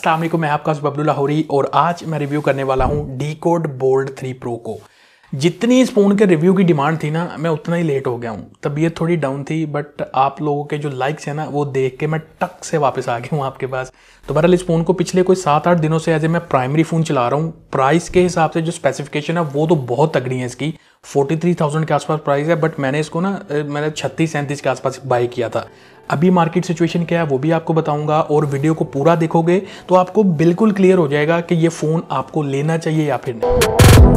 अस्सलाम मैं आपका अब्दुल्ला लाहौरी और आज मैं रिव्यू करने वाला हूँ D code bold three pro को जितनी इस फ़ोन के रिव्यू की डिमांड थी ना मैं उतना ही लेट हो गया हूँ तबीयत थोड़ी डाउन थी बट आप लोगों के जो लाइक्स हैं ना वो देख के मैं टक से वापस आ गया हूँ आपके पास तो बहरहाल इस फ़ोन को पिछले कोई सात आठ दिनों से एज ए मैं प्राइमरी फ़ोन चला रहा हूँ प्राइस के हिसाब से जो स्पेसिफिकेशन है वो तो बहुत तगड़ी है इसकी फोर्टी थ्री थाउजेंड के आसपास प्राइस है बट मैंने इसको ना मैंने छत्तीस सैंतीस के आसपास बाई किया था अभी मार्केट सिचुएशन क्या है वो भी आपको बताऊंगा और वीडियो को पूरा देखोगे तो आपको बिल्कुल क्लियर हो जाएगा कि ये फ़ोन आपको लेना चाहिए या फिर नहीं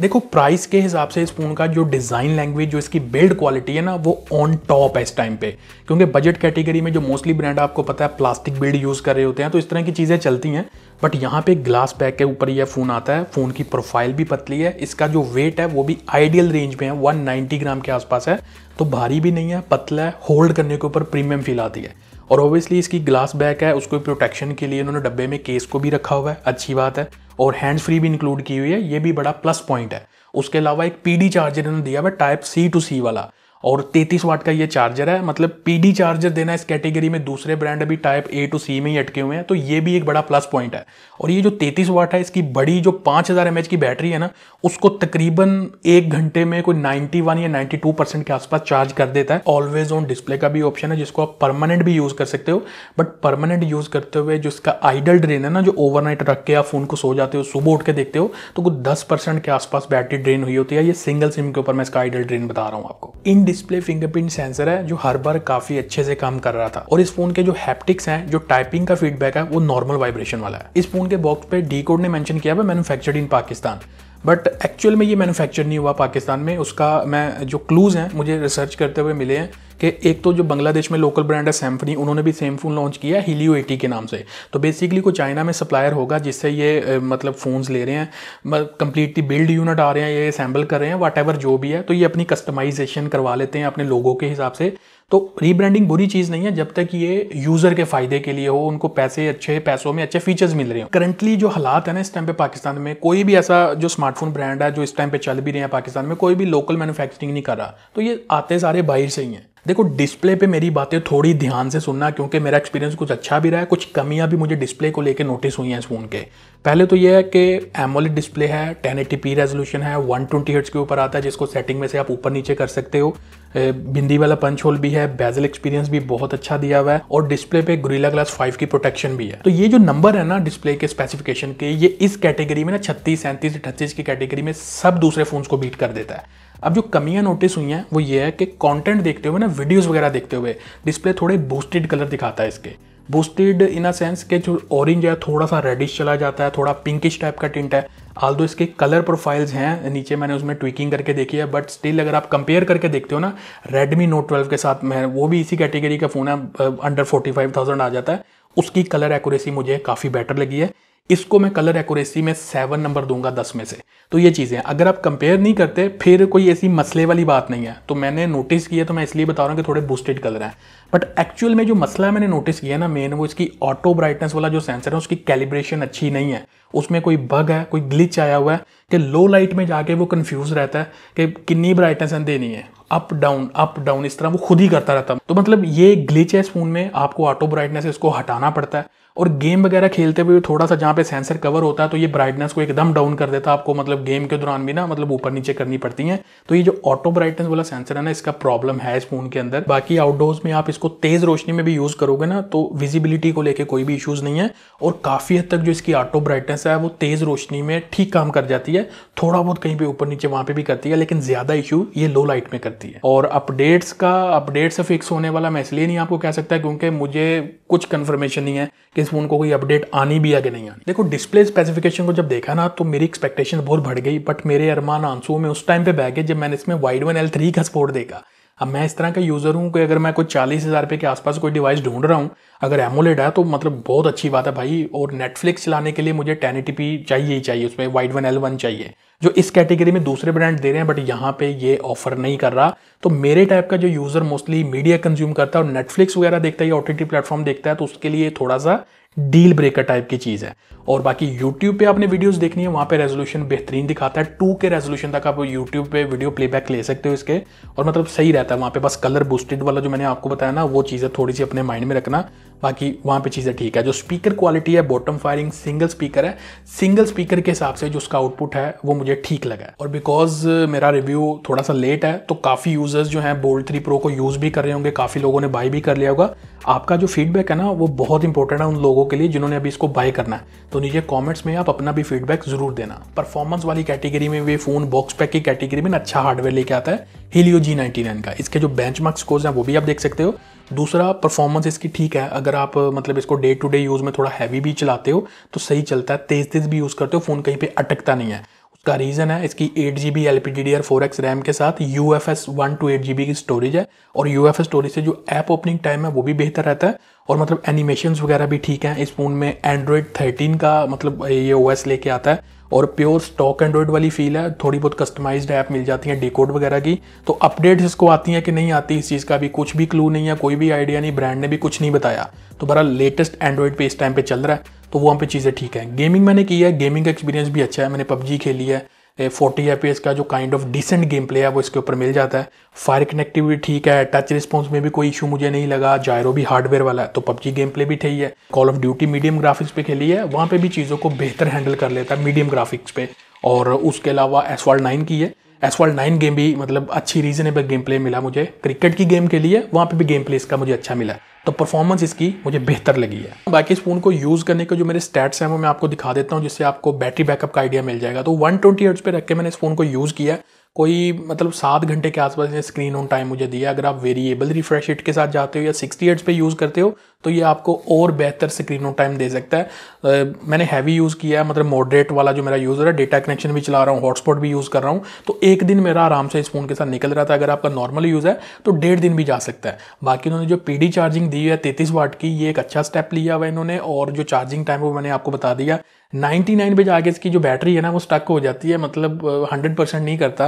देखो प्राइस के हिसाब से इस फ़ोन का जो डिज़ाइन लैंग्वेज जो इसकी बिल्ड क्वालिटी है ना वो ऑन टॉप है इस टाइम पे क्योंकि बजट कैटेगरी में जो मोस्टली ब्रांड आपको पता है प्लास्टिक बिल्ड यूज़ कर रहे होते हैं तो इस तरह की चीज़ें चलती हैं बट यहाँ पे ग्लास पैक के ऊपर यह फ़ोन आता है फ़ोन की प्रोफाइल भी पतली है इसका जो वेट है वो भी आइडियल रेंज में है 190 ग्राम के आसपास है तो भारी भी नहीं है पतला है होल्ड करने के ऊपर प्रीमियम फील आती है और ऑब्वियसली इसकी ग्लास बैक है उसको प्रोटेक्शन के लिए इन्होंने डब्बे में केस को भी रखा हुआ है अच्छी बात है और हैंड फ्री भी इंक्लूड की हुई है ये भी बड़ा प्लस पॉइंट है उसके अलावा एक पीडी चार्जर इन्होंने दिया हुआ टाइप सी टू सी वाला और 33 वाट का ये चार्जर है मतलब पीडी चार्जर देना इस कैटेगरी में दूसरे ब्रांड अभी टाइप ए टू सी में ही अटके हुए हैं तो ये भी एक बड़ा प्लस पॉइंट है और ये जो 33 वाट है इसकी बड़ी जो 5000 हज़ार की बैटरी है ना उसको तकरीबन एक घंटे में कोई 91 या 92 परसेंट के आसपास चार्ज कर देता है ऑलवेज ऑन डिस्प्ले का भी ऑप्शन है जिसको आप परमानेंट भी यूज़ कर सकते हो बट परमानेंट यूज़ करते हुए जो इसका आइडल ड्रेन है ना जो ओवरनाइट रख के आप फ़ोन को सो जाते हो सुबह उठ के देखते हो तो कुछ दस के आसपास बैटरी ड्रेन हुई होती है ये सिंगल सिम के ऊपर मैं इसका आइडल ड्रेन बता रहा हूँ आपको इन डिस्प्ले फिंगरप्रिंट सेंसर है जो हर बार काफी अच्छे से काम कर रहा था और इस फोन के जो हैप्टिक्स हैं जो टाइपिंग का फीडबैक है वो नॉर्मल वाइब्रेशन वाला है इस फोन के बॉक्स पे डी कोड ने मेंशन किया है manufactured in Pakistan but actual में ये मैन्युफैक्चर नहीं हुआ पाकिस्तान में उसका मैं जो क्लूज़ हैं मुझे रिसर्च करते हुए मिले हैं कि एक तो जो बांग्लादेश में लोकल ब्रांड है सैम्फनी उन्होंने भी सेम फ़ोन लॉन्च किया हीलियो एटी के नाम से तो बेसिकली कोई चाइना में सप्लायर होगा जिससे ये मतलब फ़ोन्स ले रहे हैं कंप्लीटली बिल्ड यूनिट आ रहे हैं ये असेंबल कर रहे हैं वट जो भी है तो ये अपनी कस्टमाइजेशन करवा लेते हैं अपने लोगों के हिसाब से तो रीब्रांडिंग बुरी चीज़ नहीं है जब तक ये यूज़र के फ़ायदे के लिए हो उनको पैसे अच्छे पैसों में अच्छे फीचर्स मिल रहे हो करंटली जो हालात है ना इस टाइम पे पाकिस्तान में कोई भी ऐसा जो स्मार्टफोन ब्रांड है जो इस टाइम पे चल भी रहे हैं पाकिस्तान में कोई भी लोकल मैन्युफैक्चरिंग नहीं कर रहा तो ये आते सारे बाहर से ही हैं देखो डिस्प्ले पे मेरी बातें थोड़ी ध्यान से सुनना क्योंकि मेरा एक्सपीरियंस कुछ अच्छा भी रहा है कुछ कमियां भी मुझे डिस्प्ले को लेकर नोटिस हुई हैं इस फ़ोन के पहले तो यह है कि एमोलिड डिस्प्ले है टेन एटी पी रेजोल्यूशन है वन ट्वेंटी हर्ट्स के ऊपर आता है जिसको सेटिंग में से आप ऊपर नीचे कर सकते हो बिंदी वाला पंच होल भी है बेजल एक्सपीरियंस भी बहुत अच्छा दिया हुआ है और डिस्प्ले पे ग्रीला ग्लास फाइव की प्रोटेक्शन भी है तो ये जो नंबर है ना डिस्प्ले के स्पेसिफिकेशन के ये इस कैटेगरी में ना छत्तीस सैंतीस अठतीस की कैटेगरी में सब दूसरे फोन को बीट कर देता है अब जो कमियां नोटिस हुई हैं वो ये है कि कंटेंट देखते हुए ना वीडियोस वगैरह देखते हुए डिस्प्ले थोड़े बूस्टेड कलर दिखाता है इसके बूस्टेड इन अ सेंस के जो ऑरेंज है थोड़ा सा रेडिश चला जाता है थोड़ा पिंकिश टाइप का टिंट है आल दो इसके कलर प्रोफाइल्स हैं नीचे मैंने उसमें ट्विकिंग करके देखी है बट स्टिल अगर आप कंपेयर करके देखते हो ना रेडमी नोट ट्वेल्व के साथ में वो भी इसी कैटेगरी का फ़ोन है अंडर फोर्टी आ जाता है उसकी कलर एक्यूरेसी मुझे काफ़ी बेटर लगी है इसको मैं कलर एक्यूरेसी में सेवन नंबर दूंगा दस में से तो ये चीज़ें अगर आप कंपेयर नहीं करते फिर कोई ऐसी मसले वाली बात नहीं है तो मैंने नोटिस किया तो मैं इसलिए बता रहा हूँ कि थोड़े बूस्टेड कलर हैं बट एक्चुअल में जो मसला मैंने नोटिस किया ना मेन वो इसकी ऑटो ब्राइटनेस वाला जो सेंसर है उसकी कैलिब्रेशन अच्छी नहीं है उसमें कोई बग है कोई ग्लिच आया हुआ है कि लो लाइट में जाके वो कन्फ्यूज़ रहता है कि कितनी ब्राइटनेस देनी है अप डाउन अप डाउन इस तरह वो खुद ही करता रहता तो मतलब ये ग्लिच है इस फोन में आपको ऑटो ब्राइटनेस इसको हटाना पड़ता है और गेम वगैरह खेलते हुए थोड़ा सा जहाँ पे सेंसर कवर होता है तो ये ब्राइटनेस को एकदम डाउन कर देता है आपको मतलब गेम के दौरान भी ना मतलब ऊपर नीचे करनी पड़ती है तो ये जो ऑटो ब्राइटनेस वाला सेंसर है ना इसका प्रॉब्लम है इस फोन के अंदर बाकी आउटडोर्स में आप इसको तेज रोशनी में भी यूज़ करोगे ना तो विजिबिलिटी को लेकर कोई भी इशूज़ नहीं है और काफ़ी हद तक जो इसकी ऑटो ब्राइटनेस है वो तेज़ रोशनी में ठीक काम कर जाती है थोड़ा बहुत कहीं पर ऊपर नीचे वहाँ पर भी करती है लेकिन ज़्यादा इशू ये लो लाइट में करती है रहती है और अपडेट्स का अपडेट्स फिक्स होने वाला मैं इसलिए नहीं आपको कह सकता क्योंकि मुझे कुछ कंफर्मेशन नहीं है कि इस फोन को कोई अपडेट आनी भी है कि नहीं आनी देखो डिस्प्ले स्पेसिफिकेशन को जब देखा ना तो मेरी एक्सपेक्टेशन बहुत बढ़ गई बट मेरे अरमान आंसू में उस टाइम पे बह गए जब मैंने इसमें वाइड वन एल थ्री का सपोर्ट देखा अब मैं इस तरह का यूज़र हूँ कि अगर मैं कोई चालीस हज़ार रुपये के आसपास कोई डिवाइस ढूंढ रहा हूँ अगर एमोलेड है तो मतलब बहुत अच्छी बात है भाई और नेटफ्लिक्स चलाने के लिए मुझे टेन चाहिए ही चाहिए उसमें वाइड वन एल वन चाहिए जो इस कैटेगरी में दूसरे ब्रांड दे रहे हैं बट यहाँ पे ये ऑफर नहीं कर रहा तो मेरे टाइप का जो यूज़र मोस्टली मीडिया कंज्यूम करता है और नेटफ्लिक्स वगैरह देखता है या ओ प्लेटफॉर्म देखता है तो उसके लिए थोड़ा सा डील ब्रेकर टाइप की चीज़ है और बाकी यूट्यूब पे आपने वीडियोस देखनी है वहाँ पे रेजोल्यूशन बेहतरीन दिखाता है टू के रेजोल्यूशन तक आप यूट्यूब पे वीडियो प्लेबैक ले सकते हो इसके और मतलब सही रहता है वहाँ पे बस कलर बूस्टेड वाला जो मैंने आपको बताया ना वो चीज़ें थोड़ी सी अपने माइंड में रखना बाकी वहाँ पे चीज़ें ठीक है जो स्पीकर क्वालिटी है बॉटम फायरिंग सिंगल स्पीकर है सिंगल स्पीकर के हिसाब से जो उसका आउटपुट है वो मुझे ठीक लगा है और बिकॉज uh, मेरा रिव्यू थोड़ा सा लेट है तो काफ़ी यूजर्स जो हैं बोल्ट थ्री प्रो को यूज़ भी कर रहे होंगे काफ़ी लोगों ने बाई भी कर लिया होगा आपका जो फीडबैक है ना वो बहुत इंपॉर्टेंट है उन लोगों के लिए जिन्होंने अभी इसको बाय करना है तो नीचे कॉमेंट्स में आप अपना भी फीडबैक जरूर देना परफॉर्मेंस वाली कैटेगरी में भी फ़ोन बॉक्स पैक की कैटेगरी में अच्छा हार्डवेयर लेके आता है हीलियो जी नाइनटी नाइन का इसके जो बेंच मार्क्स स्कोर्स हैं वो भी आप देख सकते हो दूसरा परफॉर्मेंस इसकी ठीक है अगर आप मतलब इसको डे टू डे यूज़ में थोड़ा हैवी भी चलाते हो तो सही चलता है तेज़ तेज़ भी यूज़ करते हो फ़ोन कहीं पे अटकता नहीं है उसका रीज़न है इसकी eight G B L P D D R four X RAM के साथ U F S one two eight G B की स्टोरेज है और यू एफ एस स्टोरेज से जो ऐप ओपनिंग टाइम है वो भी बेहतर रहता है और मतलब एनिमेशन वगैरह भी ठीक है इस फ़ोन में एंड्रॉयड थर्टीन का मतलब ये ओ एस लेके आता है और प्योर स्टॉक एंड्रॉयड वाली फील है थोड़ी बहुत कस्टमाइज्ड ऐप मिल जाती हैं डिकोड वगैरह की तो अपडेट्स इसको आती हैं कि नहीं आती इस चीज़ का भी कुछ भी क्लू नहीं है कोई भी आइडिया नहीं ब्रांड ने भी कुछ नहीं बताया तो बड़ा लेटेस्ट एंड्रॉयड पे इस टाइम पे चल रहा है तो वहाँ पे चीज़ें ठीक है गेमिंग मैंने की है गेमिंग का एक्सपीरियंस भी अच्छा है मैंने पबजी खेली है फोर्टी एफ का जो kind of decent game play है वो इसके ऊपर मिल जाता है फायर कनेक्टिविटी ठीक है टच रिस्पॉन्स में भी कोई इशू मुझे नहीं लगा जायरो भी हार्डवेयर वाला है तो पबजी गेम प्ले भी ठीक है Call of Duty medium graphics पे खेली है वहाँ पे भी चीज़ों को बेहतर हैंडल कर लेता है मीडियम ग्राफिक्स पे और उसके अलावा एस नाइन की है एसवाल्ट नाइन गेम भी मतलब अच्छी रीजनेबल गेम प्ले मिला मुझे क्रिकेट की गेम के लिए वहाँ पे भी गेम प्ले इसका मुझे अच्छा मिला तो परफॉर्मेंस इसकी मुझे बेहतर लगी है बाकी इस फ़ोन को यूज़ करने के जो मेरे स्टैट्स हैं वो मैं आपको दिखा देता हूँ जिससे आपको बैटरी बैकअप का आइडिया मिल जाएगा तो वन ट्वेंटी पे रख के मैंने इस फ़ोन को यूज़ किया कोई मतलब सात घंटे के आसपास इसने स्क्रीन ऑन टाइम मुझे दिया अगर आप वेरिएबल रिफ्रेश रेट के साथ जाते हो या सिक्सटी एट्स पे यूज़ करते हो तो ये आपको और बेहतर स्क्रीन ऑन टाइम दे सकता है आ, मैंने हैवी यूज़ किया है मतलब मॉडरेट वाला जो मेरा यूज़र है डेटा कनेक्शन भी चला रहा हूँ हॉटस्पॉट भी यूज़ कर रहा हूँ तो एक दिन मेरा आराम से इस फ़ोन के साथ निकल रहा था अगर आपका नॉर्मल यूज़ है तो डेढ़ दिन भी जा सकता है बाकी उन्होंने जो पी चार्जिंग दी है तैतीस वाट की ये एक अच्छा स्टेप लिया हुआ इन्होंने और जो चार्जिंग टाइम वो मैंने आपको बता दिया 99 पे जाके इसकी जो बैटरी है ना वो स्टक हो जाती है मतलब 100 परसेंट नहीं करता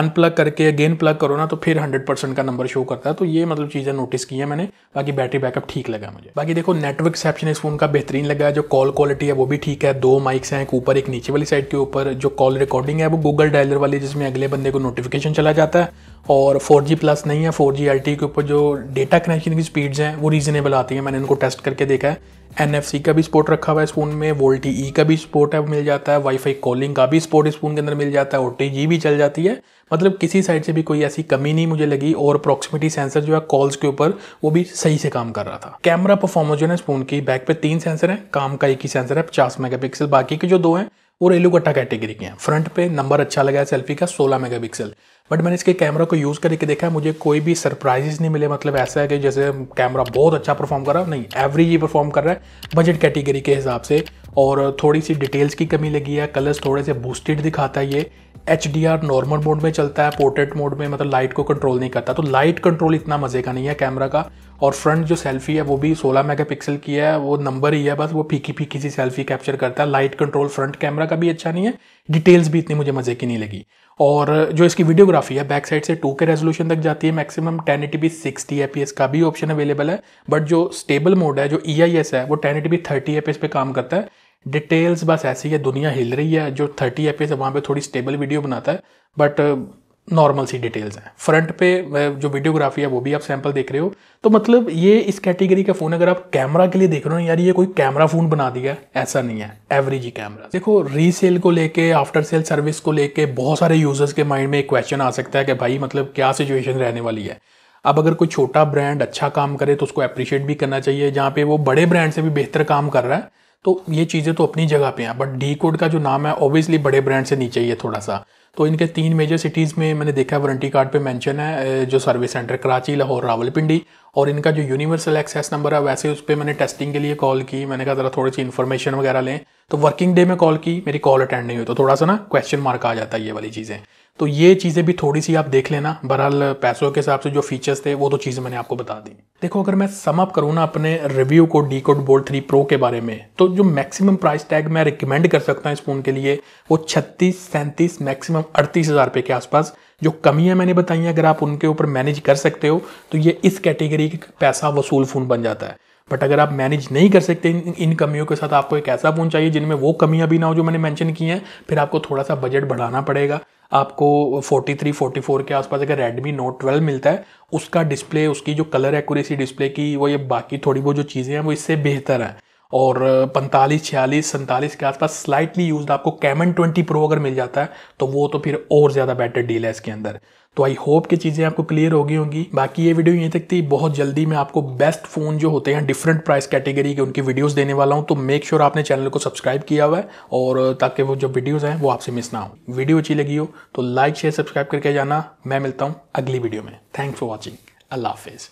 अनप्लग करके अगेन प्लग करो ना तो फिर 100 परसेंट का नंबर शो करता है तो ये मतलब चीज़ें नोटिस की है मैंने बाकी बैटरी बैकअप ठीक लगा मुझे बाकी देखो नेटवर्क सेप्शन इस फ़ोन का बेहतरीन लगा है जो कॉल क्वालिटी है वो भी ठीक है दो माइक्स हैं एक ऊपर एक नीचे वाली साइड के ऊपर जो कॉल रिकॉर्डिंग है वो गूगल डायलर वाली जिसमें अगले बंदे को नोटिफिकेशन चला जाता है और 4G प्लस नहीं है 4G LTE के ऊपर जो डेटा कनेक्शन की स्पीड्स हैं वो रीजनेबल आती हैं मैंने इनको टेस्ट करके देखा है एन का भी सपोर्ट रखा हुआ है इस फ़ोन में वोल्ट ई e का भी सपोर्ट है मिल जाता है वाईफाई कॉलिंग का भी सपोर्ट इस फ़ोन के अंदर मिल जाता है और टी भी चल जाती है मतलब किसी साइड से भी कोई ऐसी कमी नहीं मुझे लगी और प्रॉक्सिमिटी सेंसर जो है कॉल्स के ऊपर वो भी सही से काम कर रहा था कैमरा परफॉर्मेंस जो है इस फ़ोन की बैक पे तीन सेंसर है काम का एक ही सेंसर है पचास मेगा बाकी के जो दो हैं और रेलुगट्टा कैटेगरी के हैं फ्रंट पे नंबर अच्छा लगा है सेल्फी का 16 मेगापिक्सल बट मैंने इसके कैमरा को यूज़ करके देखा है मुझे कोई भी सरप्राइजेस नहीं मिले मतलब ऐसा है कि जैसे कैमरा बहुत अच्छा परफॉर्म कर रहा है नहीं एवरेज ही परफॉर्म कर रहा है बजट कैटेगरी के हिसाब से और थोड़ी सी डिटेल्स की कमी लगी है कलर्स थोड़े से बूस्टेड दिखाता है ये H D R normal mode में चलता है पोर्ट्रेट मोड में मतलब लाइट को कंट्रोल नहीं करता तो लाइट कंट्रोल इतना मज़े का नहीं है कैमरा का और फ्रंट जो सेल्फी है वो भी 16 मेगापिक्सल की है वो नंबर ही है बस वो फीकी फीकी सी सेल्फी कैप्चर करता है लाइट कंट्रोल फ्रंट कैमरा का भी अच्छा नहीं है डिटेल्स भी इतनी मुझे मज़े की नहीं लगी और जो इसकी वीडियोग्राफी है बैक साइड से टू के रेजोल्यूशन तक जाती है maximum ten eighty P sixty F का भी ऑप्शन अवेलेबल है बट जो स्टेबल मोड है जो ई आई एस है वो ten eighty P thirty F पे काम करता है डिटेल्स बस ऐसी है दुनिया हिल रही है जो थर्टी एफ है वहाँ पर थोड़ी स्टेबल वीडियो बनाता है बट नॉर्मल uh, सी डिटेल्स हैं फ्रंट पे uh, जो वीडियोग्राफी है वो भी आप सैंपल देख रहे हो तो मतलब ये इस कैटेगरी का फ़ोन अगर आप कैमरा के लिए देख रहे हो यार ये कोई कैमरा फ़ोन बना दिया ऐसा नहीं है एवरेज ही कैमरा देखो रीसेल को लेके आफ्टर सेल सर्विस को लेके बहुत सारे यूज़र्स के माइंड में एक क्वेश्चन आ सकता है कि भाई मतलब क्या सिचुएशन रहने वाली है अब अगर कोई छोटा ब्रांड अच्छा काम करे तो उसको अप्रिशिएट भी करना चाहिए जहाँ पे वो बड़े ब्रांड से भी बेहतर काम कर रहा है तो ये चीज़ें तो अपनी जगह पे हैं बट डी कोड का जो नाम है ऑब्वियसली बड़े ब्रांड से नीचे ही है थोड़ा सा तो इनके तीन मेजर सिटीज़ में मैंने देखा है वारंटी कार्ड पे मेंशन है जो सर्विस सेंटर कराची लाहौर रावलपिंडी और इनका जो यूनिवर्सल एक्सेस नंबर है वैसे उस पर मैंने टेस्टिंग के लिए कॉल की मैंने कहा ज़रा थोड़ी सी इन्फॉर्मेशन वगैरह लें तो वर्किंग डे में कॉल की मेरी कॉल अटेंड नहीं हुई तो थोड़ा सा ना क्वेश्चन मार्क आ जाता है ये वाली चीज़ें तो ये चीज़ें भी थोड़ी सी आप देख लेना बहरहाल पैसों के हिसाब से जो फीचर्स थे वो तो चीज़ें मैंने आपको बता दी देखो अगर मैं समअप करूँ ना अपने रिव्यू को D code bolt three pro के बारे में तो जो मैक्सिमम प्राइस टैग मैं रिकमेंड कर सकता हूँ इस फ़ोन के लिए वो छत्तीस सैंतीस मैक्सिमम अड़तीस हज़ार रुपये के आसपास जो कमियाँ मैंने बताई हैं अगर आप उनके ऊपर मैनेज कर सकते हो तो ये इस कैटेगरी का पैसा वसूल फ़ोन बन जाता है बट अगर आप मैनेज नहीं कर सकते इन, इन कमियों के साथ आपको एक ऐसा फ़ोन चाहिए जिनमें वो कमियाँ भी ना हो जो मैंने मेंशन की हैं फिर आपको थोड़ा सा बजट बढ़ाना पड़ेगा आपको 43, 44 के आसपास अगर Redmi Note 12 मिलता है उसका डिस्प्ले उसकी जो कलर एक्यूरेसी डिस्प्ले की वो ये बाकी थोड़ी बहुत जो चीज़ें हैं वो इससे बेहतर है और पैंतालीस छियालीस सैंतालीस के आसपास स्लाइटली यूज आपको कैमन ट्वेंटी प्रो अगर मिल जाता है तो वो तो फिर और ज़्यादा बेटर डील है इसके अंदर तो आई होप कि चीज़ें आपको क्लियर हो गई होंगी बाकी ये वीडियो यहीं तक थी बहुत जल्दी मैं आपको बेस्ट फ़ोन जो होते हैं डिफरेंट प्राइस कैटेगरी के उनकी वीडियोस देने वाला हूं तो मेक श्योर sure आपने चैनल को सब्सक्राइब किया हुआ है और ताकि वो जो वीडियोस हैं वो आपसे मिस ना हो वीडियो अच्छी लगी हो तो लाइक शेयर सब्सक्राइब करके जाना मैं मिलता हूँ अगली वीडियो में थैंक्स फॉर वॉचिंग अल्लाह हाफिज़